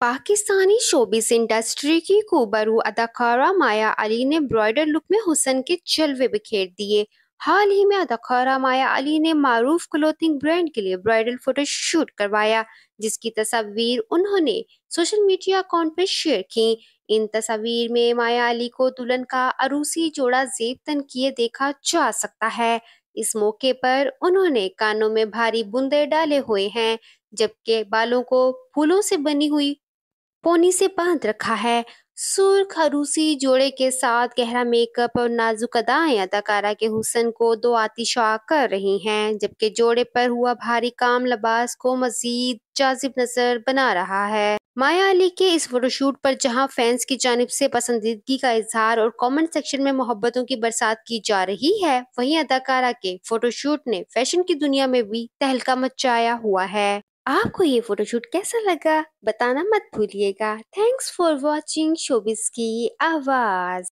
Pakistani showbiz industry की कोबरू अदाकारा माया अली ने ब्रॉयडर लुक में हुसन के जलवे बिखेर दिए हाल ही में अदाकारा माया अली ने मारूफ क्लोथिंग ब्रांड के लिए ब्राइडल फोटो शूट करवाया जिसकी तस्वीर उन्होंने सोशल मीडिया अकाउंट पर शेयर की इन तस्वीर में माया अली को दुल्हन का अरूसी जोड़ा जेब तन किए देखा जा सकता है इस मौके पर उन्होंने कानों में भारी बूंदे डाले हुए हैं जबकि बालों को फूलों से बनी हुई पोनी से बांध रखा है सुर्ख हरूसी जोड़े के साथ गहरा मेकअप और नाजुक अदाएं अदाकारा के हुसन को दो आतिशा कर रही हैं जबकि जोड़े पर हुआ भारी काम लबास को मजीद जाजिब नजर बना रहा है माया अली के इस फोटोशूट पर जहां फैंस की जानब से पसंदीदगी का इजहार और कमेंट सेक्शन में मोहब्बतों की बरसात की जा रही है वहीं अदाकारा के फोटोशूट ने फैशन की दुनिया में भी तहलका मचाया हुआ है आपको ये फोटोशूट कैसा लगा बताना मत भूलिएगा थैंक्स फॉर वॉचिंग शोबिस की आवाज़